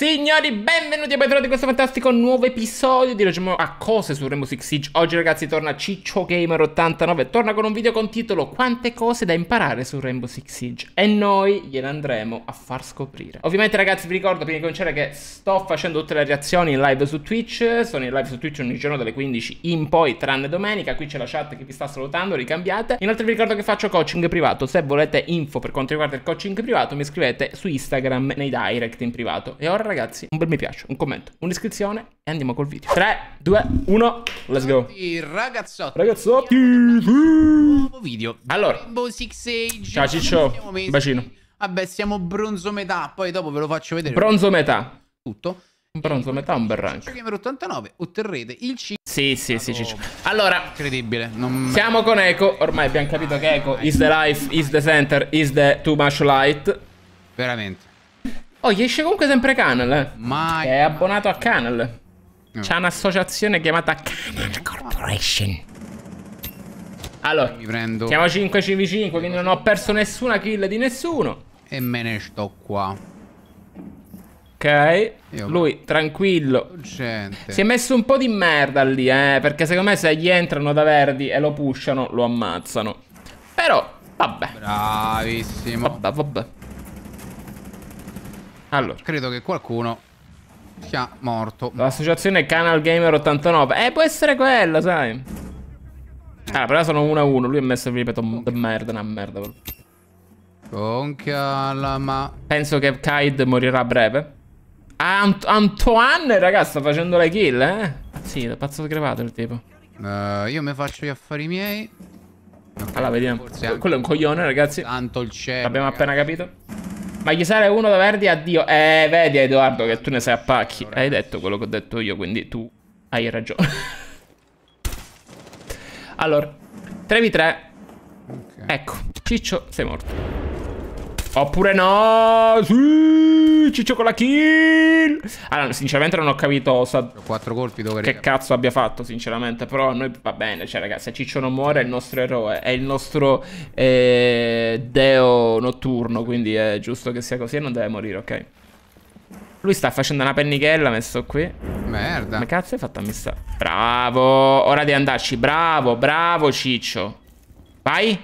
Signori, benvenuti e benvenuti in questo fantastico nuovo episodio di Regimo a ah, cose su Rainbow Six Siege Oggi ragazzi torna Ciccio Gamer 89 Torna con un video con titolo Quante cose da imparare su Rainbow Six Siege E noi gliele andremo a far scoprire Ovviamente ragazzi vi ricordo prima di cominciare che sto facendo tutte le reazioni in live su Twitch Sono in live su Twitch ogni giorno dalle 15 in poi tranne domenica Qui c'è la chat che vi sta salutando, ricambiate Inoltre vi ricordo che faccio coaching privato Se volete info per quanto riguarda il coaching privato mi scrivete su Instagram nei direct in privato E ora ragazzi un bel mi piace, un commento, un'iscrizione e andiamo col video. 3, 2, 1, let's go. Ragazzotti. Ragazzotti. Nuovo video. Allora. Ciao Ciccio. Un bacino. Vabbè, siamo bronzo metà, poi dopo ve lo faccio vedere. Bronzo metà. Tutto. Bronzo metà un bel rank. Gamer 89 otterrete il C. Sì, sì, sì, Ciccio. Allora, incredibile. Non... Siamo con Echo. ormai abbiamo capito che Echo is the life, is the center, is the too much light. Veramente. Oh, gli esce comunque sempre Canal. Eh. Ma... È abbonato a Canal. Eh. C'è un'associazione chiamata Canal Corporation. Allora, mi prendo... siamo 5-5-5, quindi non ho perso nessuna kill di nessuno. E me ne sto qua. Ok, Io lui tranquillo. Gente. Si è messo un po' di merda lì, eh, perché secondo me se gli entrano da verdi e lo pushano, lo ammazzano. Però, vabbè. Bravissimo. Vabbè, vabbè. Allora. Credo che qualcuno sia morto. L'associazione Canal Gamer 89. Eh, può essere quella, sai. Ah, però sono 1 a 1. Lui ha messo, ripeto, de merda, una merda. Con calma. Penso che Kaid morirà a breve. Ant Antoine, ragazzi, sta facendo le kill, eh? Sì, è pazzo crepato il tipo. Uh, io mi faccio gli affari miei. Okay, allora, vediamo. Quello è un coglione, ragazzi. Tanto il cielo. L'abbiamo appena capito. Ma gli è uno da Verdi, addio. Eh, vedi Edoardo che tu ne sei a pacchi. Hai detto quello che ho detto io, quindi tu hai ragione. allora, 3v3. Ecco, Ciccio, sei morto. Oppure no! Sì! Ciccio con la kill. Allora, sinceramente non ho capito sa... Quattro colpi dove Che cazzo abbia fatto, sinceramente. Però a noi va bene, cioè ragazzi, se Ciccio non muore è il nostro eroe, è il nostro eh, deo notturno, quindi è giusto che sia così e non deve morire, ok? Lui sta facendo una pennichella messo qui Merda Come cazzo hai fatto a messa? Bravo Ora di andarci Bravo Bravo Ciccio Vai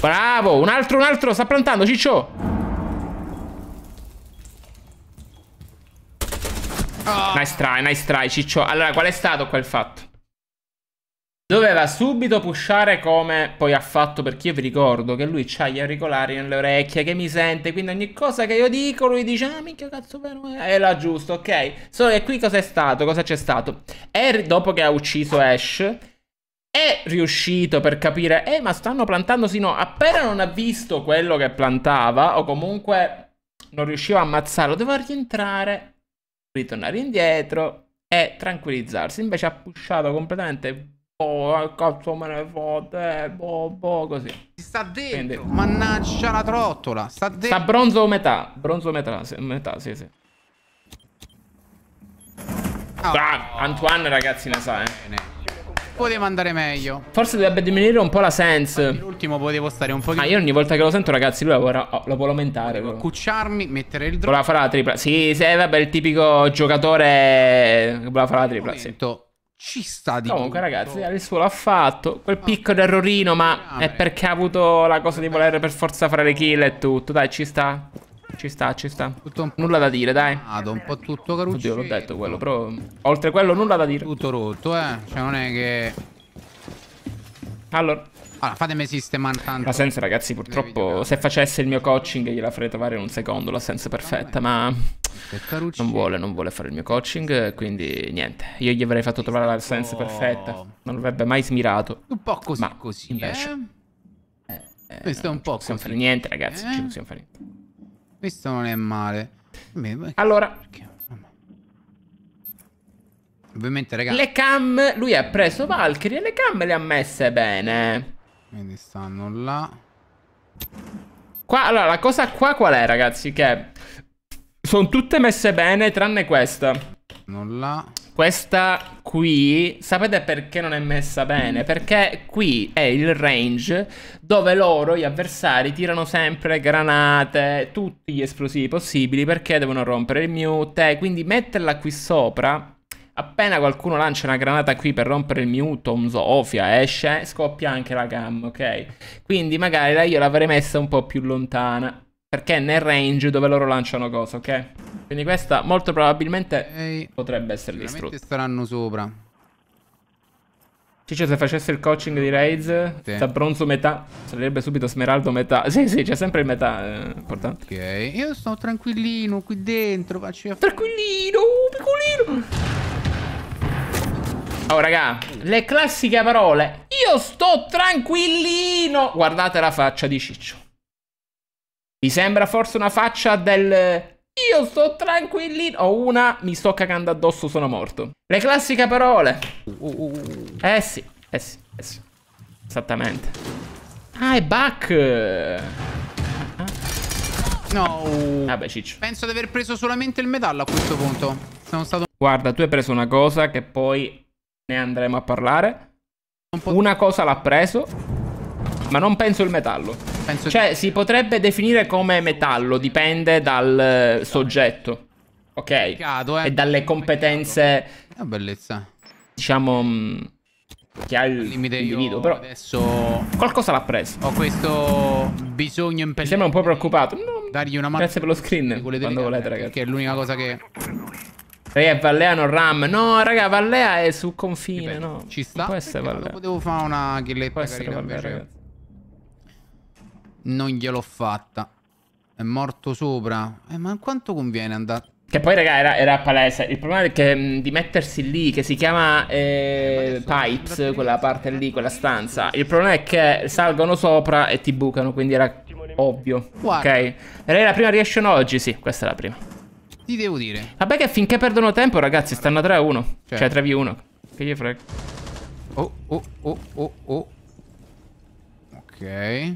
Bravo Un altro un altro Sta plantando Ciccio Oh. Nice try, nice try, ciccio. Allora, qual è stato quel fatto? Doveva subito pushare come poi ha fatto perché io vi ricordo che lui ha gli auricolari nelle orecchie, che mi sente, quindi ogni cosa che io dico lui dice ah minchia cazzo per me. Eh. è la giusto, ok? Solo che qui cosa è stato? Cosa c'è stato? E dopo che ha ucciso Ash è riuscito per capire eh ma stanno plantando sì no, appena non ha visto quello che plantava o comunque non riusciva a ammazzarlo, doveva rientrare ritornare indietro e tranquillizzarsi. Invece ha pushato completamente. Boh, cazzo me ne fotte, eh, boh, boh, così. Si sta dentro, Quindi, mannaggia la trottola, sta dentro. Sta bronzo metà, bronzo metà, metà, sì, sì. Oh. Antoine ragazzi ne sa, eh. Bene. Poteva andare meglio. Forse dovrebbe diminuire un po' la sense. L'ultimo potevo stare un po' di. Ah, io ogni volta che lo sento, ragazzi, lui la oh, può, oh, la può aumentare. Potevo cucciarmi, mettere il drop. Voleva fare la tripla. Sì, sì, eh, vabbè, il tipico giocatore. Eh, voleva fare la tripla. Momento, sì. Ci sta di Comunque, tutto. ragazzi, adesso l'ha fatto. Quel ah, piccolo d'errorino, ma è perché ha avuto la cosa di voler per forza fare le kill e tutto. Dai, ci sta. Ci sta, ci sta. nulla da dire, dai. Vado ah, un po' tutto caruccio. Oddio, l'ho detto quello, però. Oltre quello, nulla da dire. Tutto rotto, eh. Cioè, non è che. Allora. Allora, fatemi sistemare tanto. La sense, ragazzi, purtroppo, se facesse il mio coaching, gliela farei trovare in un secondo. La sense perfetta, ma. Non vuole, non vuole fare il mio coaching, quindi niente. Io gli avrei fatto trovare la sense perfetta. Non l'avrebbe mai smirato. Un po' così, ma così. Invece. Eh? Eh, Questo è un po' così. Non eh? possiamo fare niente, ragazzi. Eh? Ci possiamo fare niente. Questo non è male. allora... Ovviamente, ragazzi... Le cam... Lui ha preso Valkyrie le cam le ha messe bene. Quindi stanno là. Qua, allora, la cosa qua qual è, ragazzi? Che... Sono tutte messe bene, tranne questa. Non là. Questa qui, sapete perché non è messa bene? Mm. Perché qui è il range dove loro, gli avversari, tirano sempre granate, tutti gli esplosivi possibili perché devono rompere il mute. Quindi metterla qui sopra, appena qualcuno lancia una granata qui per rompere il mute o un Zofia esce, scoppia anche la gamma, ok? Quindi magari io l'avrei messa un po' più lontana. Perché è nel range dove loro lanciano cose, ok? Quindi questa molto probabilmente Ehi, potrebbe essere distrutta. staranno sopra. Ciccio se facesse il coaching di Raids, sì. da bronzo metà, sarebbe subito smeraldo metà. Sì, sì, c'è sempre il metà, eh, importante. Ok, io sto tranquillino qui dentro, faccio... Tranquillino, piccolino! Oh, raga, le classiche parole. Io sto tranquillino! Guardate la faccia di Ciccio. Vi sembra forse una faccia del... Io sto tranquillino. Ho una, mi sto cagando addosso, sono morto. Le classiche parole. Uh, uh, uh, eh sì, eh sì, eh sì. Esattamente. Ah, è Buck. No. Vabbè, ciccio. Penso di aver preso solamente il metallo a questo punto. Sono stato... Guarda, tu hai preso una cosa che poi ne andremo a parlare. Un una cosa l'ha preso ma non penso il metallo. Penso cioè, il... si potrebbe definire come metallo, dipende dal eh, soggetto. Ok? Peccato, eh. E dalle competenze... Che bellezza. Diciamo... Mm, che ha il limite individuo, però adesso qualcosa l'ha preso. Ho questo bisogno impellente. Mi sembra un po' preoccupato. No, dargli una mano. Grazie per lo screen. Quando volete, ragazzi. Che è l'unica cosa che Ragazzi, è Vallea non Ram. No, raga, Vallea è sul confine, Ripeto, no. Ci sta. Non può essere Vallea. Potevo fare una ghilletta carina, invece. Ragazzi. Non gliel'ho fatta. È morto sopra. Eh, ma quanto conviene andare... Che poi, raga, era, era palese. Il problema è che mh, di mettersi lì, che si chiama eh, Pipes, quella parte lì, quella stanza. Il problema è che salgono sopra e ti bucano, quindi era ovvio. Guarda. Ok. Era la prima reaction oggi, sì, questa è la prima. Ti devo dire. Vabbè che finché perdono tempo, ragazzi, stanno a 3 a 1. Cioè, cioè 3 v 1. Che gli frega. Oh, oh, oh, oh, oh. Ok.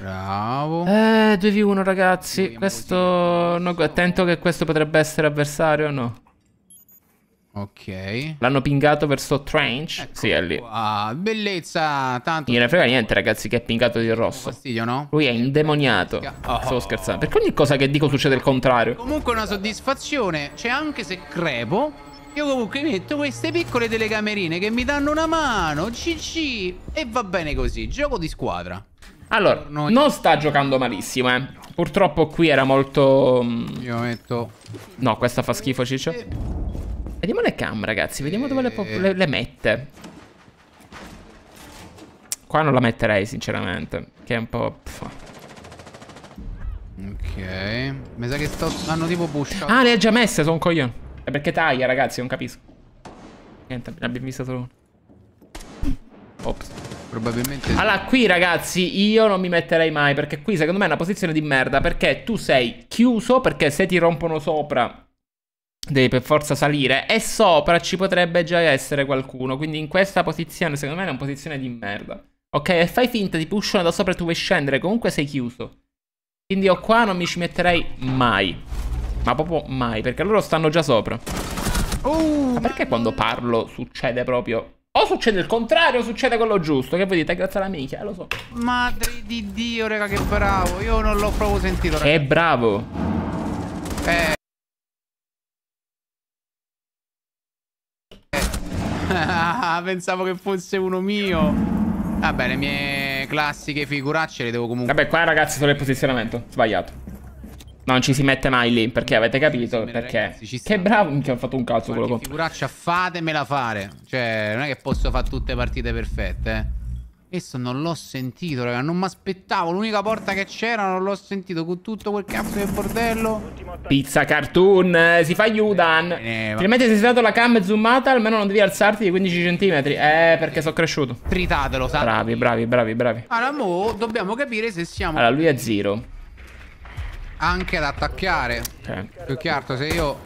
Bravo. Eh, 2v1 ragazzi. Questo... No, attento che questo potrebbe essere avversario o no? Ok. L'hanno pingato verso Trench. Ecco sì, è lì. Qua. Bellezza. Tanto. Non Gliene frega niente, ragazzi, che è pingato di rosso. Fastidio, no? Lui è eh, indemoniato. Ah, oh. Stavo scherzando. Perché ogni cosa che dico succede il contrario. Comunque è una soddisfazione. C'è cioè, anche se crepo. Io comunque metto queste piccole telecamerine che mi danno una mano. GG. E va bene così. Gioco di squadra. Allora, non sta giocando malissimo, eh. Purtroppo qui era molto... Mm, io metto... No, questa fa schifo, ciccio. Eh. Vediamo le cam, ragazzi. Vediamo dove le, eh. le, le mette. Qua non la metterei, sinceramente. Che è un po'... Pff. Ok. Mi sa che sto... Hanno tipo buscia. Ah, le ha già messe, sono un coglione. È perché taglia, ragazzi, non capisco. Niente, abbiamo visto solo uno. Ops. Probabilmente. Allora, qui ragazzi, io non mi metterei mai. Perché qui secondo me è una posizione di merda. Perché tu sei chiuso. Perché se ti rompono sopra. Devi per forza salire. E sopra ci potrebbe già essere qualcuno. Quindi in questa posizione, secondo me, è una posizione di merda. Ok, e fai finta di pushare da sopra e tu vuoi scendere. Comunque sei chiuso. Quindi io qua non mi ci metterei mai. Ma proprio mai. Perché loro stanno già sopra. Oh, ma perché quando parlo succede proprio o succede il contrario o succede quello giusto. Che voi dite? Grazie alla minchia, eh, lo so. Madre di Dio, raga, che bravo. Io non l'ho proprio sentito, raga. Che bravo. Eh. Ah, pensavo che fosse uno mio. Vabbè, le mie classiche figuracce le devo comunque... Vabbè, qua ragazzi sono il posizionamento. Sbagliato. Non ci si mette mai lì perché avete capito sì, perché. Ragazzi, che bravo, mi ha fatto un cazzo quello contro. Figuraccia, fatemela fare. Cioè, non è che posso fare tutte partite perfette. Eh. Questo non l'ho sentito, raga. Non mi aspettavo. L'unica porta che c'era non l'ho sentito. Con tutto quel cazzo del bordello. Pizza cartoon. Eh, si fa Yudan. Eh, se sei stato la cam zoomata, almeno non devi alzarti di 15 cm. Eh, perché sono cresciuto. Tritatelo, sa. Bravi, bravi, bravi, bravi. Allora, mo dobbiamo capire se siamo. Allora, lui è zero anche ad attaccare. Okay. Eh. Più che altro se io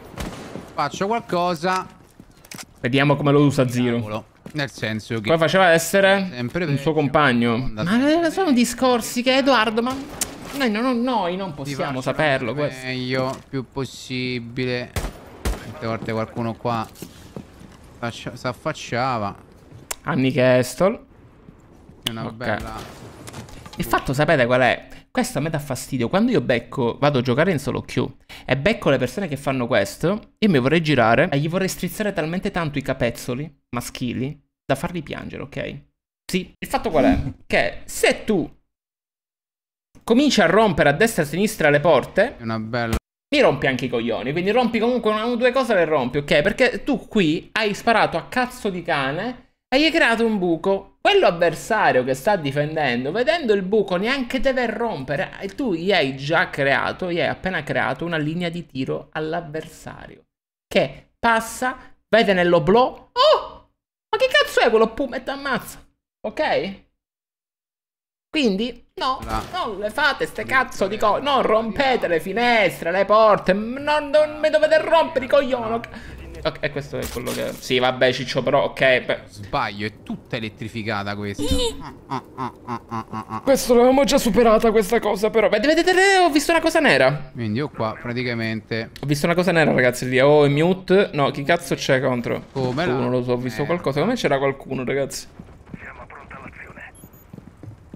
faccio qualcosa... Vediamo come lo usa Zero. Nel senso che... Poi faceva essere un suo compagno. Ma eh, sono discorsi che Edoardo, ma... Noi, non, noi non possiamo saperlo questo. Meglio, più possibile. Tante volte qualcuno qua faccia, si affacciava. Anni che Estol. Una okay. bella... Il fatto sapete qual è? Questo a me dà fastidio. Quando io becco, vado a giocare in solo queue e becco le persone che fanno questo, io mi vorrei girare e gli vorrei strizzare talmente tanto i capezzoli maschili da farli piangere, ok? Sì, il fatto qual è? Che se tu cominci a rompere a destra e a sinistra le porte... È una bella mi rompi anche i coglioni. Quindi rompi comunque una o due cose le rompi, ok? Perché tu qui hai sparato a cazzo di cane hai creato un buco. Quello avversario che sta difendendo, vedendo il buco, neanche deve rompere. E tu gli hai già creato, gli hai appena creato una linea di tiro all'avversario. Che passa, vede nell'oblò. Oh! Ma che cazzo è quello? Pum, e ammazza. Ok? Quindi, no, no, non le fate ste cazzo di cose. Non rompete le finestre, le porte. Non, non mi dovete rompere i coglioni. Ok, questo è quello che... Sì, vabbè, Ciccio, però, ok. Beh. Sbaglio, è tutta elettrificata questa. Ah, questo l'avevamo già superata, questa cosa, però. Beh, vedete, ho visto una cosa nera. Quindi io qua, praticamente... Ho visto una cosa nera, ragazzi, lì. Oh, è mute. No, chi cazzo c'è contro? Come? Oh, non lo so, ho visto eh. qualcosa. Come c'era qualcuno, ragazzi?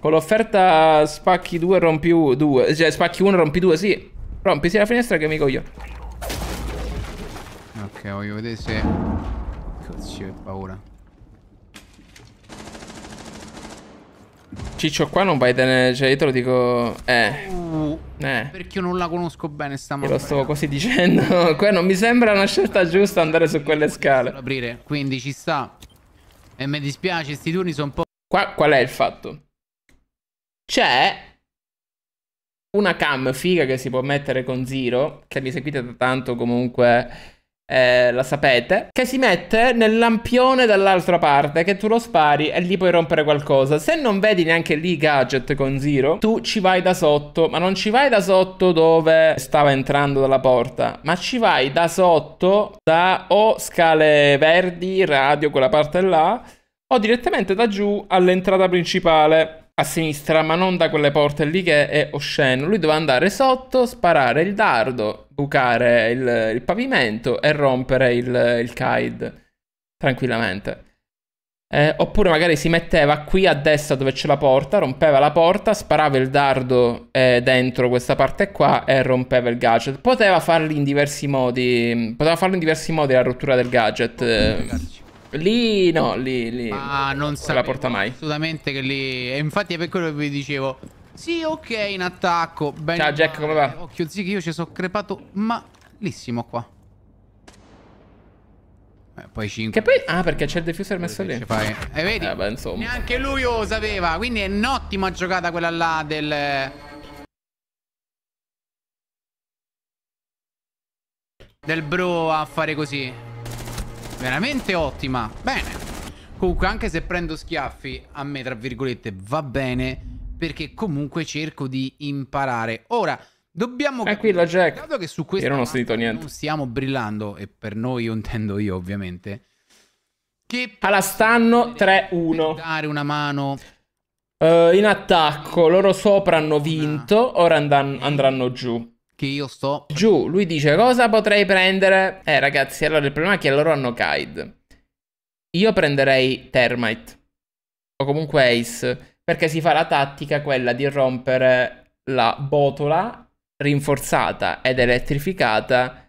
Con l'offerta spacchi 2 rompi 2, cioè spacchi 1 rompi 2, sì. Rompi sia la finestra che mi coglio voglio vedere se... Cazzo, che paura. Ciccio, qua non vai tenere... Cioè, io te lo dico... Eh... Uh, eh. Perché io non la conosco bene sta mappa. lo stavo quasi dicendo. qua non mi sembra una scelta giusta andare su quelle scale. Aprire, quindi ci sta. E mi dispiace, sti turni sono un po'... Qua, qual è il fatto? C'è una cam figa che si può mettere con Zero, che mi seguite da tanto comunque eh, la sapete, che si mette nel lampione dall'altra parte, che tu lo spari e lì puoi rompere qualcosa. Se non vedi neanche lì gadget con Zero, tu ci vai da sotto, ma non ci vai da sotto dove stava entrando dalla porta, ma ci vai da sotto da o scale verdi, radio, quella parte là, o direttamente da giù all'entrata principale. A sinistra, ma non da quelle porte lì che è osceno. Lui doveva andare sotto, sparare il dardo bucare il, il, pavimento e rompere il, il kite tranquillamente. Eh, oppure magari si metteva qui a destra dove c'è la porta, rompeva la porta, sparava il dardo eh, dentro questa parte qua e rompeva il gadget. Poteva farlo in diversi modi, poteva farlo in diversi modi la rottura del gadget. Eh, Lì no, lì, lì. Ah, non, non la porta mai. Assolutamente che lì. E infatti è per quello che vi dicevo. Sì, ok, in attacco. Ben Ciao Jack, come va? Occhio, zig, io ci sono crepato malissimo qua. Eh, poi 5. Che poi... Ah, perché c'è il defuser messo lì. Fai... Eh, vedi? Eh, beh, insomma. Neanche lui lo sapeva. Quindi è un'ottima giocata quella là del... Del bro a fare così. Veramente ottima. Bene. Comunque, anche se prendo schiaffi, a me, tra virgolette, va bene perché comunque cerco di imparare. Ora, dobbiamo Tranquilla, capire, Jack. dato che su questo non, non stiamo brillando, e per noi io intendo io ovviamente, che... Alla stanno 3-1. Dare una mano... Uh, in attacco, loro sopra hanno vinto, ora andan- andranno giù. Che io sto... Giù, lui dice cosa potrei prendere? Eh ragazzi, allora il problema è che loro hanno Kaid. Io prenderei Termite. O comunque Ace perché si fa la tattica quella di rompere la botola rinforzata ed elettrificata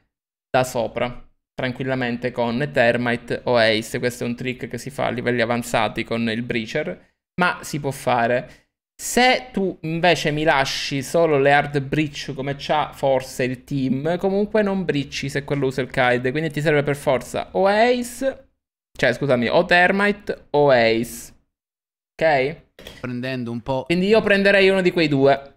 da sopra tranquillamente con Termite o Ace, questo è un trick che si fa a livelli avanzati con il Breacher, ma si può fare. Se tu invece mi lasci solo le hard breach come c'ha forse il team, comunque non breachi se quello usa il Kaide, quindi ti serve per forza o Ace, cioè scusami, o Termite o Ace, ok? prendendo un po'... Quindi io prenderei uno di quei due.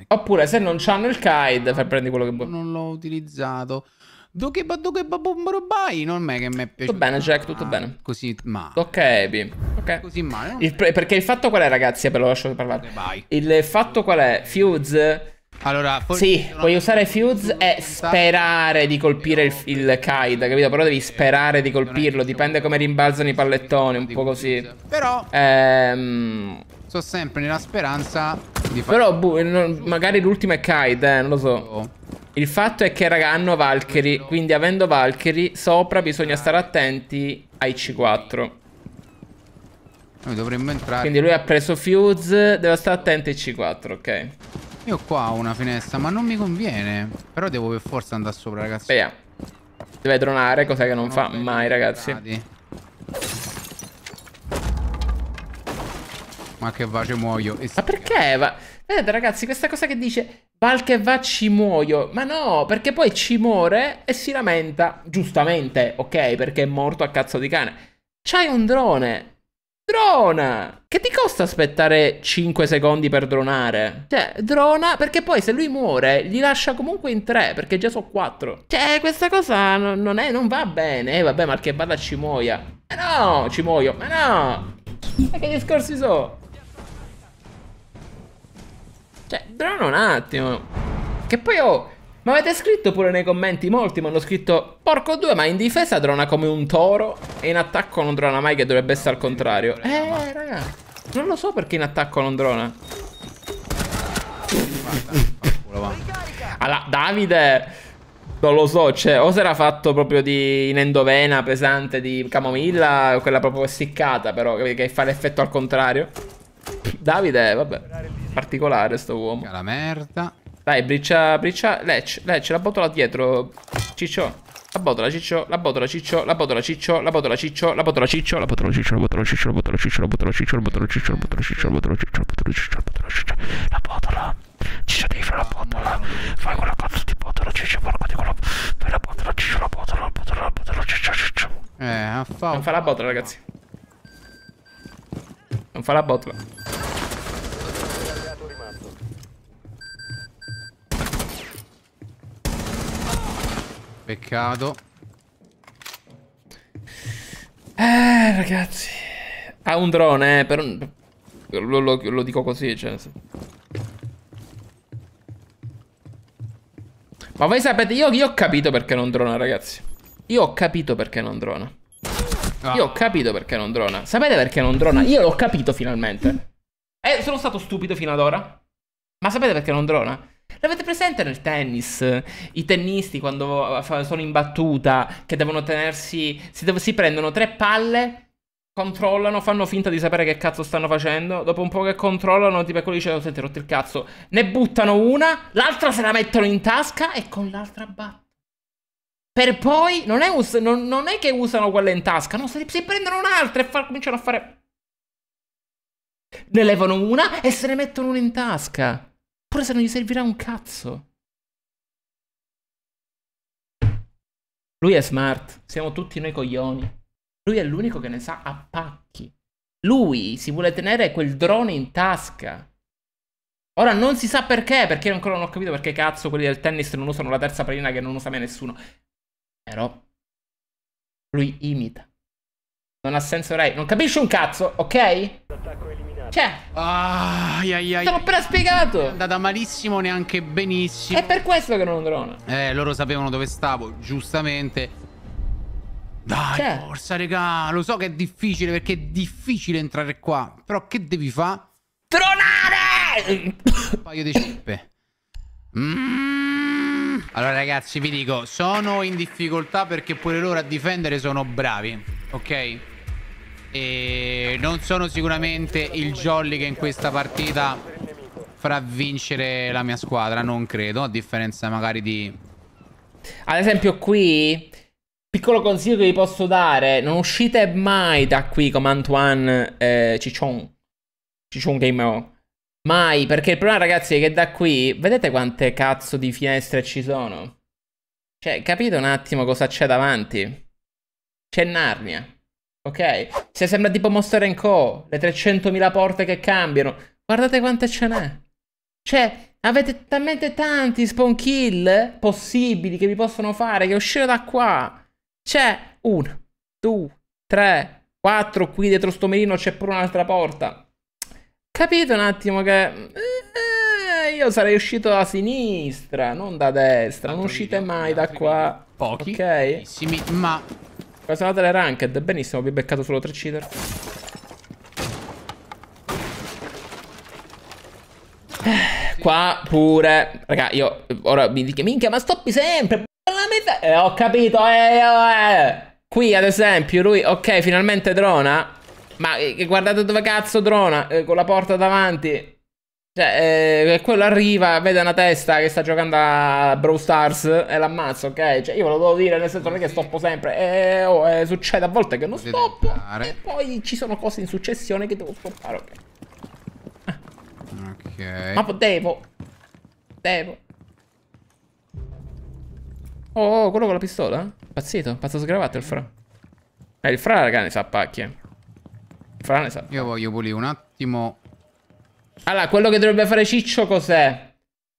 Ecco. Oppure se non c'hanno il Kaid, fai prendi quello che vuoi. Non l'ho utilizzato. Dokeba Dokeba Bombarobai Non è che mi è piaciuto Tutto bene Jack Tutto ah, bene Così male Ok B Ok Così male eh. il, Perché il fatto qual è ragazzi Ve lo lascio parlare il, il fatto qual è Fuse allora, sì, puoi usare Fuse e sperare di colpire il, il Kaid, capito? Però devi eh, sperare di colpirlo, dipende come rimbalzano i pallettoni, un po' così. Però... Ehm... Sto sempre nella speranza di fare... Però bu, boh, non, magari l'ultimo è Kaid, eh, non lo so. Oh. Il fatto è che raga hanno Valkyrie, quindi avendo Valkyrie sopra bisogna stare attenti ai C4. Noi dovremmo entrare. Quindi lui ha preso Fuse, deve stare attento ai C4, ok. Io qua ho una finestra, ma non mi conviene. Però devo per forza andare sopra, ragazzi. Vediamo. Deve dronare, cosa che non, non fa mai, ragazzi. Gradi. Ma che va, ci muoio. ma perché va? Vedete, ragazzi, questa cosa che dice Val che va ci muoio. Ma no, perché poi ci muore e si lamenta. Giustamente, ok, perché è morto a cazzo di cane. C'hai un drone. Drona! Che ti costa aspettare 5 secondi per dronare? Cioè, drona, perché poi se lui muore, gli lascia comunque in 3, perché già so 4. Cioè, questa cosa non, è, non va bene. Eh, vabbè, ma che bada ci muoia. Ma no, ci muoio, ma no! Ma che discorsi so? Cioè, drona un attimo. Che poi, oh, ma avete scritto pure nei commenti, molti mi hanno scritto Porco due, ma in difesa drona come un toro E in attacco non drona mai che dovrebbe essere al contrario Eh, raga Non lo so perché in attacco non drona Allora, Davide non lo so, cioè, o se era fatto proprio di in endovena pesante di camomilla, quella proprio essiccata, però, che fa l'effetto al contrario. Davide, vabbè, particolare sto uomo. La merda. Dai, briccia, briccia, Lecce, Lecce, la botola dietro, ciccio. La botola ciccio, la botola ciccio, la botola ciccio, la botola ciccio, la botola ciccio, la botola ciccio, la botola ciccio, la botola ciccio, la botola ciccio, la botola ciccio, la botola ciccio, la botola ciccio, la botola ciccio, la botola ciccio, la botola. Ciccio devi fare la botola. Fai quella cazzo di botola, ciccio, porca di quella. Fai la botola, ciccio, la botola, la botola, la botola, ciccio, ciccio. Eh, fa. Non fa la botola, ragazzi. Non fa la botola. Peccato. Eh, ragazzi. Ha un drone, eh, per Lo, lo, lo, dico così, cioè... Ma voi sapete, io, io, ho capito perché non drona, ragazzi. Io ho capito perché non drona. Ah. Io ho capito perché non drona. Sapete perché non drona? Io l'ho capito finalmente. Eh, sono stato stupido fino ad ora. Ma sapete perché non drona? L'avete presente nel tennis? I tennisti quando eh, sono in battuta, che devono tenersi, si, dev- si prendono tre palle controllano, fanno finta di sapere che cazzo stanno facendo. Dopo un po' che controllano, tipo quello ecco dice: oh, Senti, rotto il cazzo. Ne buttano una, l'altra se la mettono in tasca e con l'altra batte. Per poi, non è, us- non, non è, che usano quella in tasca, no, se, si prendono un'altra e fa- cominciano a fare. Ne levano una e se ne mettono una in tasca. Oppure se non gli servirà un cazzo. Lui è smart, siamo tutti noi coglioni. Lui è l'unico che ne sa a pacchi. Lui si vuole tenere quel drone in tasca. Ora non si sa perché, perché ancora non ho capito perché cazzo quelli del tennis non usano la terza palina che non usa mai nessuno. Però lui imita. Non ha senso Ray. Non capisci un cazzo, ok? L'attacco cioè, cioè, ai, ai, ai. te l'ho appena spiegato. È andata malissimo, neanche benissimo. È per questo che non ho un drone Eh, loro sapevano dove stavo, giustamente. Dai, cioè. forza, regà. Lo so che è difficile perché è difficile entrare qua. Però che devi fare? Tronare! Un paio di cippe. Mm. Allora, ragazzi, vi dico, sono in difficoltà perché pure loro a difendere sono bravi. Ok? E non sono sicuramente il jolly che in questa partita farà vincere la mia squadra, non credo, a differenza magari di... Ad esempio qui, piccolo consiglio che vi posso dare, non uscite mai da qui come Antoine eh, Ciccion, Ciccion Game Mai, perché il problema ragazzi è che da qui, vedete quante cazzo di finestre ci sono? Cioè, capite un attimo cosa c'è davanti? C'è Narnia. Ok? Se sembra tipo Monster Co. Le 300.000 porte che cambiano. Guardate quante ce n'è. Cioè, avete talmente tanti spawn kill possibili che vi possono fare che uscire da qua. C'è uno, due, tre, quattro. Qui dietro sto merino c'è pure un'altra porta. Capite un attimo che... Eh, io sarei uscito da sinistra, non da destra. Non uscite mai da qua. Pochi, ok? ma la serata delle ranked, benissimo, vi ho beccato solo tre cheater. Eh, qua pure, raga, io ora mi dico, minchia, ma stoppi sempre, eh, ho capito, eh, eh. Qui ad esempio lui, ok, finalmente drona. Ma eh, guardate dove cazzo drona, eh, con la porta davanti. Cioè, eh, quello arriva, vede una testa che sta giocando a Brawl Stars e l'ammazza, ok? Cioè, io ve lo devo dire, nel senso non è che stoppo sempre. E, oh, eh, succede a volte che non stoppo e poi ci sono cose in successione che devo stoppare, ok? Ok. Ma devo. Devo. Oh, oh quello con la pistola? Pazzito, pazzo sgravato il fra. Eh, il fra, raga, ne sa pacchie. Eh. Il fra ne sa. Io voglio pulire un attimo allora, quello che dovrebbe fare Ciccio cos'è?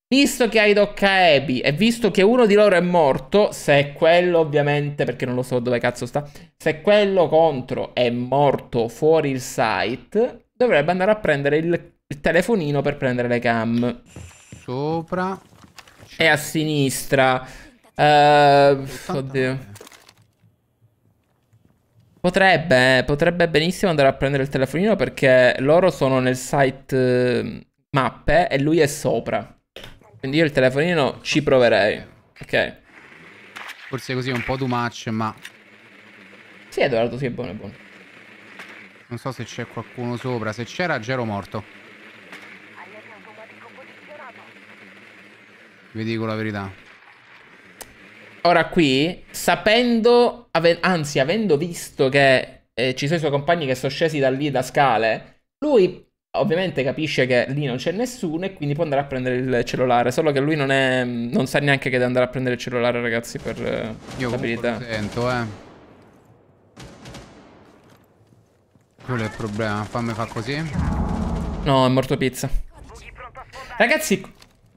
Visto che hai tocca Ebi e visto che uno di loro è morto, se è quello ovviamente, perché non lo so dove cazzo sta, se quello contro è morto fuori il site, dovrebbe andare a prendere il, il telefonino per prendere le cam. Sopra. E a sinistra. Uh, oddio. Potrebbe, eh, potrebbe benissimo andare a prendere il telefonino perché loro sono nel site eh, mappe e lui è sopra. Quindi io il telefonino ci proverei. Ok. Forse così è un po' too much, ma... Sì, Edoardo, sì, è buono, è buono. Non so se c'è qualcuno sopra. Se c'era, già ero morto. Vi dico la verità ora qui, sapendo, ave- anzi avendo visto che eh, ci sono i suoi compagni che sono scesi da lì da scale, lui ovviamente capisce che lì non c'è nessuno e quindi può andare a prendere il cellulare, solo che lui non, è, non sa neanche che deve andare a prendere il cellulare ragazzi per eh, Io stabilità. Io sento, eh. Quello è il problema, fammi fare così. No, è morto pizza. Ragazzi,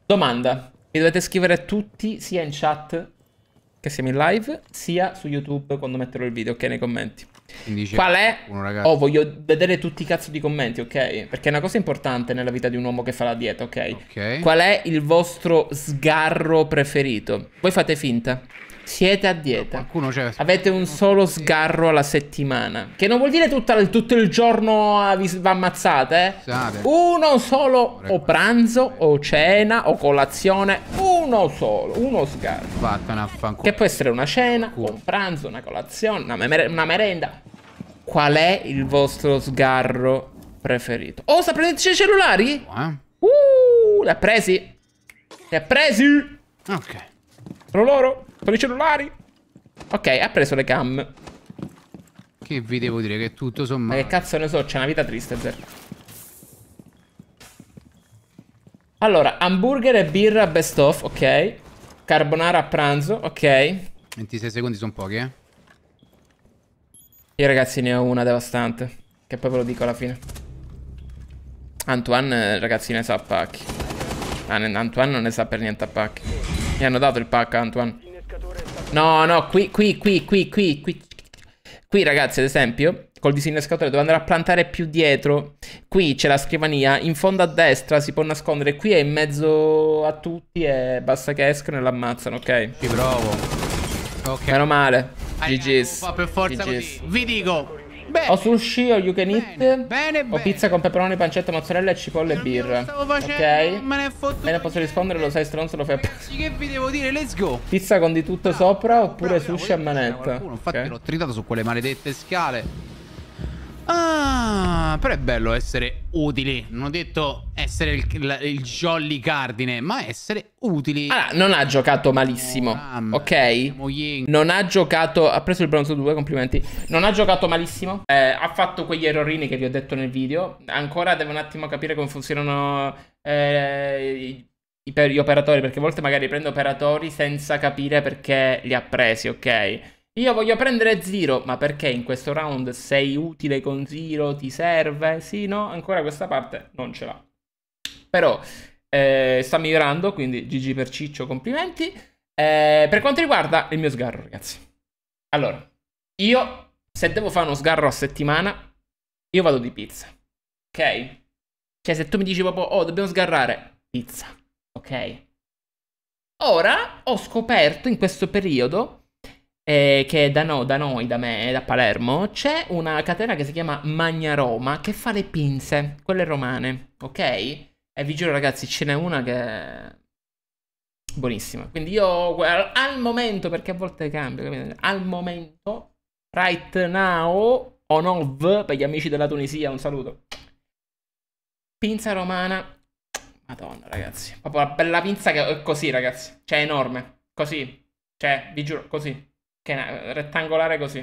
domanda. Mi dovete scrivere tutti, sia in chat che siamo in live, sia su YouTube quando metterò il video, ok, nei commenti. Dice, Qual è? Oh, voglio vedere tutti i cazzo di commenti, ok? Perché è una cosa importante nella vita di un uomo che fa la dieta, ok? Qual è il vostro sgarro preferito? Voi fate finta. Siete a dieta. Qualcuno c'è. Cioè, Avete un solo sgarro alla settimana. Che non vuol dire tutta, tutto il giorno ah, vi ammazzate, eh? Uno solo o pranzo o cena o colazione uno solo, uno sgarro. Vattene a fanculo. Che può essere una cena, Culo. un pranzo, una colazione, una, mer una, merenda. Qual è il vostro sgarro preferito? Oh, sta prendendo i cellulari? Eh. Uh, li ha presi. Li ha presi. Ok. Sono loro, sono i cellulari. Ok, ha preso le cam. Che vi devo dire che tutto sommato. Ma che cazzo ne so, c'è una vita triste, Zer. Allora, hamburger e birra best of, ok. Carbonara a pranzo, ok. 26 secondi sono pochi, eh. Io ragazzi ne ho una devastante. Che poi ve lo dico alla fine. Antoine, ragazzi, ne sa a pacchi. Ah, Antoine non ne sa per niente a pacchi. Mi hanno dato il pack, Antoine. No, no, qui, qui, qui, qui, qui, qui. Qui, ragazzi, ad esempio, col disinnescatore devo andare a plantare più dietro. Qui c'è la scrivania, in fondo a destra si può nascondere, qui è in mezzo a tutti e basta che escono e l'ammazzano, ok? Ti provo. Okay. Meno male. GG's. Fa per forza GG's. Vi dico. Bene. O sushi ho you can eat. Bene, bene, Ho pizza con peperoni, pancetta, mozzarella e cipolle e birra. Stavo facendo, ok. Me ne, me ne posso rispondere, lo sai stronzo, lo fai apposta. Che vi devo dire? Let's go. Pizza con di tutto ah, sopra oppure bravo, sushi bravo, a manetta. Qualcuno, infatti okay. l'ho tritato su quelle maledette scale. Ah, però è bello essere utili. Non ho detto essere il, la, il jolly cardine, ma essere utili. Ah, non ha giocato malissimo. Oh, ok? Non ha giocato. Ha preso il bronzo 2, complimenti. Non ha giocato malissimo. Eh, ha fatto quegli errorini che vi ho detto nel video. Ancora devo un attimo capire come funzionano. Eh, gli operatori perché a volte magari prende operatori senza capire perché li ha presi, ok? Io voglio prendere Zero, ma perché in questo round sei utile con Zero? Ti serve? Sì, no? Ancora questa parte non ce l'ha. Però eh, sta migliorando, quindi GG per Ciccio, complimenti. Eh, per quanto riguarda il mio sgarro, ragazzi. Allora, io se devo fare uno sgarro a settimana, io vado di pizza. Ok? Cioè, se tu mi dici proprio, oh, dobbiamo sgarrare, pizza. Ok? Ora ho scoperto in questo periodo eh, che da, no, da, noi, da me, da Palermo, c'è una catena che si chiama Magna Roma che fa le pinze, quelle romane, ok? E vi giuro ragazzi, ce n'è una che è buonissima. Quindi io al momento, perché a volte cambio, al momento, right now, on off, per gli amici della Tunisia, un saluto. Pinza romana. Madonna ragazzi, proprio la bella pinza che è così ragazzi, cioè è enorme, così, cioè vi giuro, così. Che è eh, rettangolare così.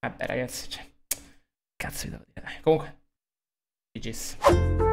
Vabbè, ragazzi, cioè... Cazzo vi devo dire. Comunque, GG's.